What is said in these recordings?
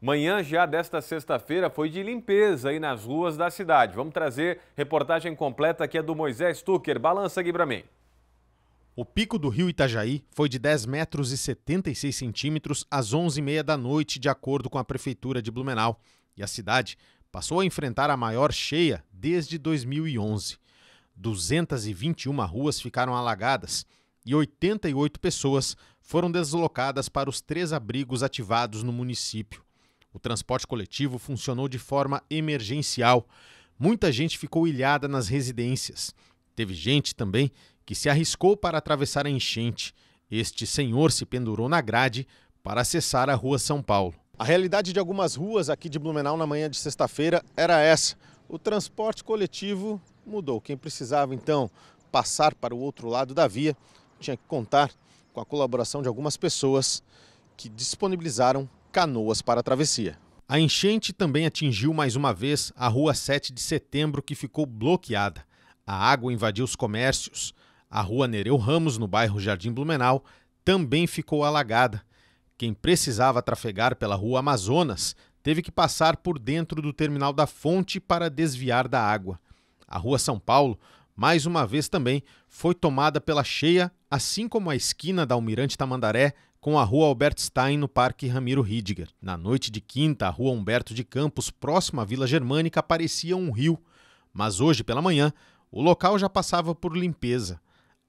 Manhã já desta sexta-feira foi de limpeza aí nas ruas da cidade. Vamos trazer reportagem completa que é do Moisés Tucker. Balança aqui para mim. O pico do rio Itajaí foi de 10 metros e 76 centímetros às 11h30 da noite, de acordo com a prefeitura de Blumenau. E a cidade passou a enfrentar a maior cheia desde 2011. 221 ruas ficaram alagadas e 88 pessoas foram deslocadas para os três abrigos ativados no município o transporte coletivo funcionou de forma emergencial. Muita gente ficou ilhada nas residências. Teve gente também que se arriscou para atravessar a enchente. Este senhor se pendurou na grade para acessar a Rua São Paulo. A realidade de algumas ruas aqui de Blumenau na manhã de sexta-feira era essa. O transporte coletivo mudou. Quem precisava então passar para o outro lado da via tinha que contar com a colaboração de algumas pessoas que disponibilizaram canoas para a travessia. A enchente também atingiu mais uma vez a rua 7 de setembro, que ficou bloqueada. A água invadiu os comércios. A rua Nereu Ramos, no bairro Jardim Blumenau, também ficou alagada. Quem precisava trafegar pela rua Amazonas teve que passar por dentro do terminal da fonte para desviar da água. A rua São Paulo, mais uma vez também, foi tomada pela cheia, assim como a esquina da Almirante Tamandaré com a Rua Albert Stein no Parque Ramiro Ridiger. Na noite de quinta, a Rua Humberto de Campos, próxima à Vila Germânica, parecia um rio, mas hoje pela manhã o local já passava por limpeza.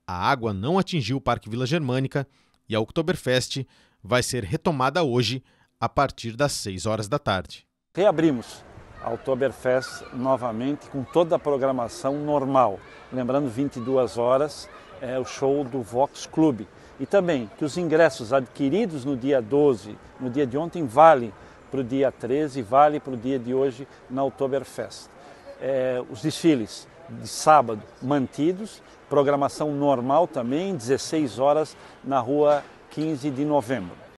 A água não atingiu o Parque Vila Germânica e a Oktoberfest vai ser retomada hoje a partir das 6 horas da tarde. Reabrimos a Oktoberfest novamente com toda a programação normal. Lembrando, 22 horas é o show do Vox Clube e também que os ingressos adquiridos no dia 12, no dia de ontem, vale para o dia 13, vale para o dia de hoje na Oktoberfest. É, os desfiles de sábado mantidos, programação normal também, 16 horas na rua 15 de novembro.